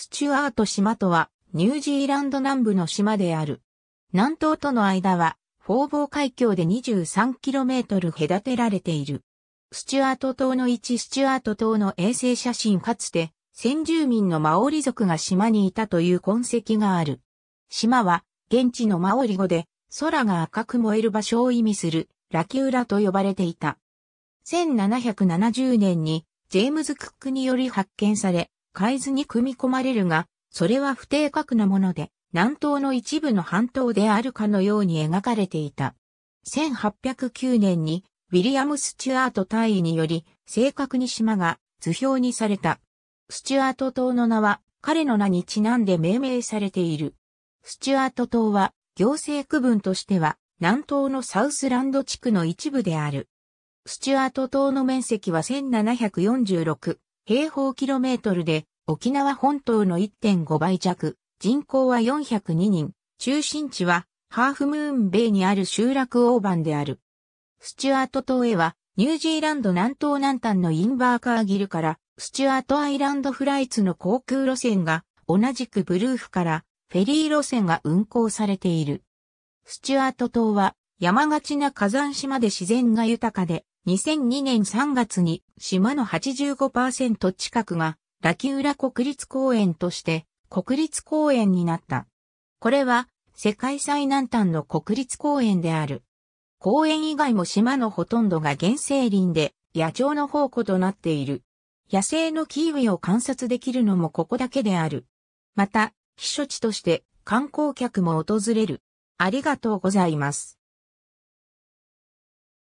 スチュアート島とは、ニュージーランド南部の島である。南東との間は、フォーボー海峡で 23km 隔てられている。スチュアート島の位置スチュアート島の衛星写真かつて、先住民のマオリ族が島にいたという痕跡がある。島は、現地のマオリ語で、空が赤く燃える場所を意味する、ラキューラと呼ばれていた。1770年に、ジェームズ・クックにより発見され、海図に組み込まれるが、それは不定格なもので、南東の一部の半島であるかのように描かれていた。1809年に、ウィリアム・スチュアート大尉により、正確に島が図表にされた。スチュアート島の名は、彼の名にちなんで命名されている。スチュアート島は、行政区分としては、南東のサウスランド地区の一部である。スチュアート島の面積は1746平方キロメートルで、沖縄本島の1.5倍弱、人口は402人、中心地は、ハーフムーンベイにある集落オーバンである。スチュアート島へは、ニュージーランド南東南端のインバーカーギルから、スチュアートアイランドフライツの航空路線が、同じくブルーフから、フェリー路線が運行されている。スチュアート島は、山がちな火山島で自然が豊かで、2002年3月に島の85%近くがラキューラ国立公園として国立公園になった。これは世界最南端の国立公園である。公園以外も島のほとんどが原生林で野鳥の宝庫となっている。野生のキーウィを観察できるのもここだけである。また、避暑地として観光客も訪れる。ありがとうございます。